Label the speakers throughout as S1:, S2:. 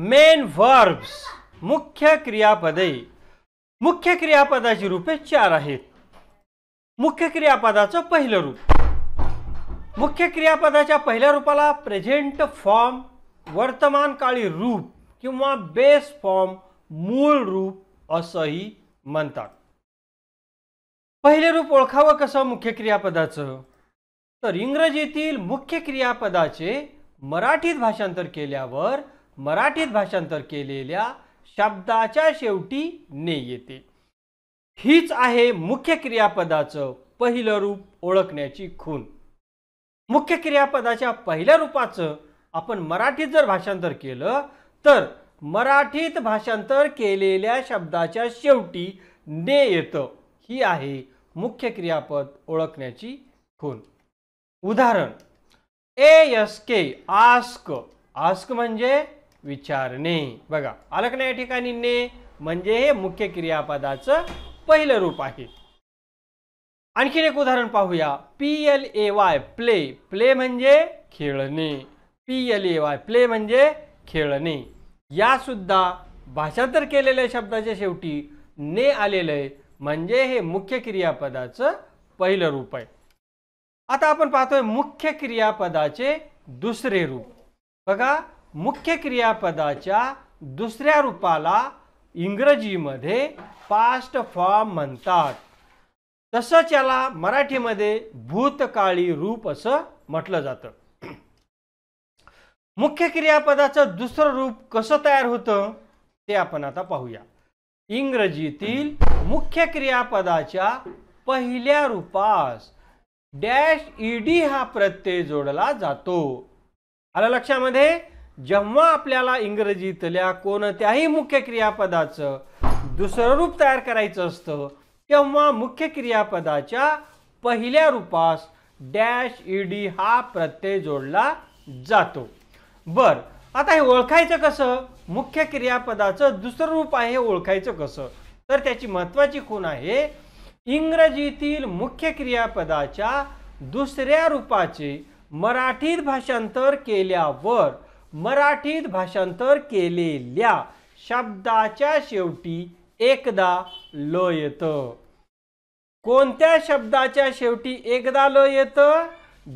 S1: main verbs मुख्य क्रियापदे मुख्य क्रियापदाची रूपे चार आहेत मुख्य क्रियापदाचं पहिलं रूप मुख्य क्रियापदाच्या पहिल्या रूपाला प्रेझेंट फॉर्म वर्तमानकाळी रूप किंवा बेस फॉर्म मूळ रूप असंही म्हणतात पहिले रूप ओळखावं कसं मुख्य क्रियापदाचं तर इंग्रजीतील मुख्य क्रियापदाचे मराठीत भाषांतर केल्यावर मराठीत भाषांतर केलेल्या शब्दाच्या शेवटी ने येते हीच आहे मुख्य क्रियापदाचं पहिलं रूप ओळखण्याची खून मुख्य क्रियापदाच्या पहिल्या रूपाचं आपण मराठीत जर भाषांतर केलं तर मराठीत भाषांतर केलेल्या शब्दाच्या शेवटी ने येतं ही आहे मुख्य क्रियापद ओळखण्याची खून उदाहरण A S K ask ask म्हणजे विचारणे बघा आलं का या ठिकाणी ने म्हणजे हे मुख्य क्रियापदाचं पहिलं रूप आहे आणखीन एक उदाहरण पाहूया P L A Y play play म्हणजे खेळणे P L A Y play म्हणजे खेळणे या सुद्धा भाषांतर केलेल्या शब्दाच्या शेवटी ने आलेलं आहे म्हणजे हे मुख्य क्रियापदाचं पहिलं रूप आहे आता आपण पाहतोय मुख्य क्रियापदाचे दुसरे रूप बघा मुख्य क्रियापदाच्या दुसऱ्या रूपाला इंग्रजीमध्ये पास्ट फॉर्म म्हणतात तसंच याला मराठीमध्ये भूतकाळी रूप असं म्हटलं जातं मुख्य क्रियापदाचं दुसरं रूप कसं तयार होतं ते आपण आता पाहूया इंग्रजीतील मुख्य क्रियापदाच्या पहिल्या रूपास डॅश ईडी हा प्रत्यय जोडला जातो आलं लक्षामध्ये जेव्हा आपल्याला इंग्रजीतल्या कोणत्याही मुख्य क्रियापदाचं दुसरं रूप तयार करायचं असतं तेव्हा मुख्य क्रियापदाच्या पहिल्या रूपास डॅश ईडी हा प्रत्यय जोडला जातो बर आता हे ओळखायचं कसं मुख्य क्रियापदाचं दुसरं रूप आहे हे ओळखायचं कसं तर त्याची महत्वाची खूण आहे इंग्रजीतील मुख्य क्रियापदाच्या दुसऱ्या रूपाचे मराठीत भाषांतर केल्यावर मराठीत भाषांतर केलेल्या शब्दाच्या शेवटी एकदा ल येतं कोणत्या शब्दाच्या शेवटी एकदा ल येतं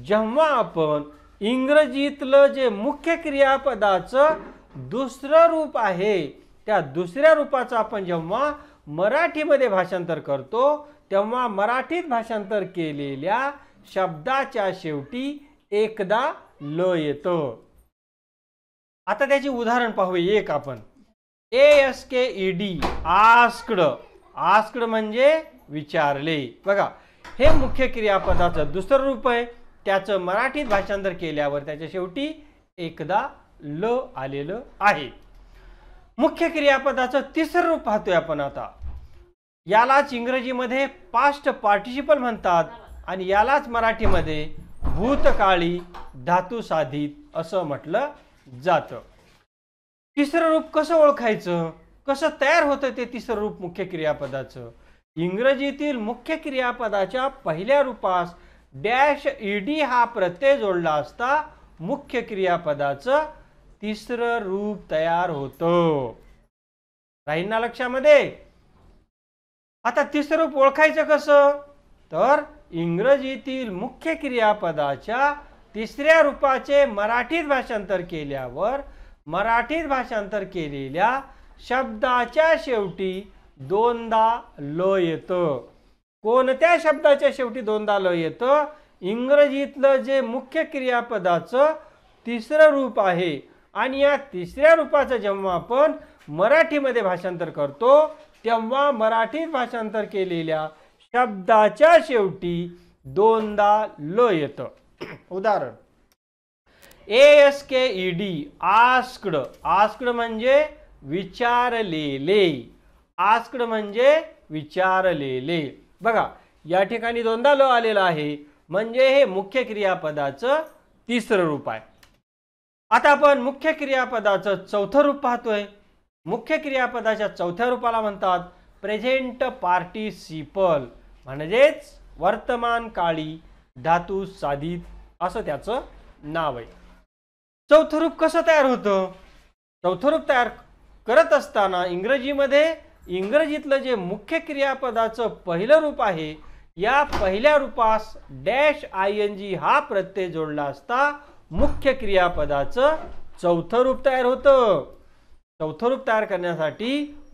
S1: जेव्हा आपण इंग्रजीतलं जे मुख्य क्रियापदाचं दुसरं रूप आहे त्या दुसऱ्या रूपाचं आपण जेव्हा मराठीमध्ये भाषांतर करतो तेव्हा मराठीत भाषांतर केलेल्या शब्दाच्या शेवटी एकदा ल येतं आता त्याचे उदाहरण पाहूया एक आपण A S K E D asked asked म्हणजे विचारले बघा हे मुख्य क्रियापदाचं दुसरं रूप आहे त्याचं मराठीत भाषांतर केल्यावर त्याच्या शेवटी एकदा ल आलेलं आहे मुख्य क्रियापदाचं तिसरं रूप पाहतोय आपण आता यालाच इंग्रजीमध्ये पास्ट पार्टिसिपल म्हणतात आणि यालाच मराठीमध्ये भूतकाळी धातुसाधित असं म्हटलं जात तिसरं रूप कसं ओळखायचं कसं तयार होतं ते तिसरं रूप मुख्य क्रियापदाचं इंग्रजीतील मुख्य क्रियापदाच्या पहिल्या रूपास डॅश ईडी हा प्रत्यय जोडला असता मुख्य क्रियापदाचं तिसरं रूप तयार होत राहील ना लक्षामध्ये आता तिसरं रूप ओळखायचं कसं तर इंग्रजीतील मुख्य क्रियापदाच्या तिसऱ्या रूपाचे मराठीत भाषांतर केल्यावर मराठीत भाषांतर केलेल्या शब्दाच्या शेवटी दोनदा ल येतं कोणत्या शब्दाच्या शेवटी दोनदा ल येतं इंग्रजीतलं जे मुख्य क्रियापदाचं तिसरं रूप आहे आणि या तिसऱ्या रूपाचं जेव्हा आपण मराठीमध्ये भाषांतर करतो तेव्हा मराठीत भाषांतर केलेल्या शब्दाच्या शेवटी दोनदा ल येतं उदाहरण A S K E D asked asked म्हणजे विचारलेले आस्कड म्हणजे विचारलेले बघा या ठिकाणी दोनदा लो आलेला आहे म्हणजे हे मुख्य क्रियापदाचं तिसरं रूप आहे आता आपण मुख्य क्रियापदाचं चौथं रूप पाहतोय मुख्य क्रियापदाच्या चौथ्या रूपाला म्हणतात प्रेझेंट सिपल म्हणजेच वर्तमान काळी धातू साधित असं त्याचं नाव आहे चौथं रूप कसं तयार होतं चौथं रूप तयार करत असताना इंग्रजीमध्ये इंग्रजीतलं जे मुख्य क्रियापदाचं पहिलं रूप आहे या पहिल्या रूपास डॅश आय एन जी हा प्रत्यय जोडला असता मुख्य क्रियापदाचं चौथं रूप तयार होतं चौथं रूप तयार करण्यासाठी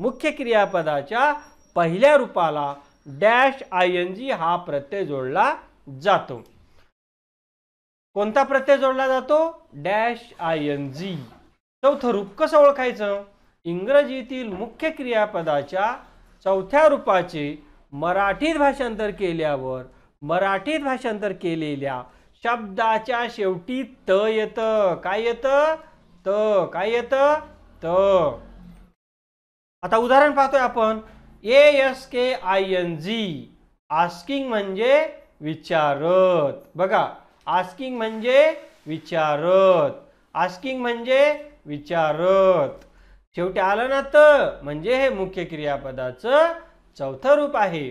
S1: मुख्य क्रियापदाच्या पहिल्या रूपाला डॅश आय एन जी हा प्रत्यय जोडला जातो कोणता प्रत्यय जोडला जातो डॅश आय एन जी चौथं रूप कसं ओळखायचं इंग्रजीतील मुख्य क्रियापदाच्या चौथ्या रूपाचे मराठीत भाषांतर केल्यावर मराठीत भाषांतर केलेल्या शब्दाच्या शेवटी त येतं काय येतं त काय येतं त आता उदाहरण पाहतोय आपण A S K I N G asking म्हणजे विचारत बघा आस्किंग म्हणजे विचारत आस्किंग म्हणजे विचारत शेवटी आलं ना तर म्हणजे हे मुख्य क्रियापदाचं चौथं रूप आहे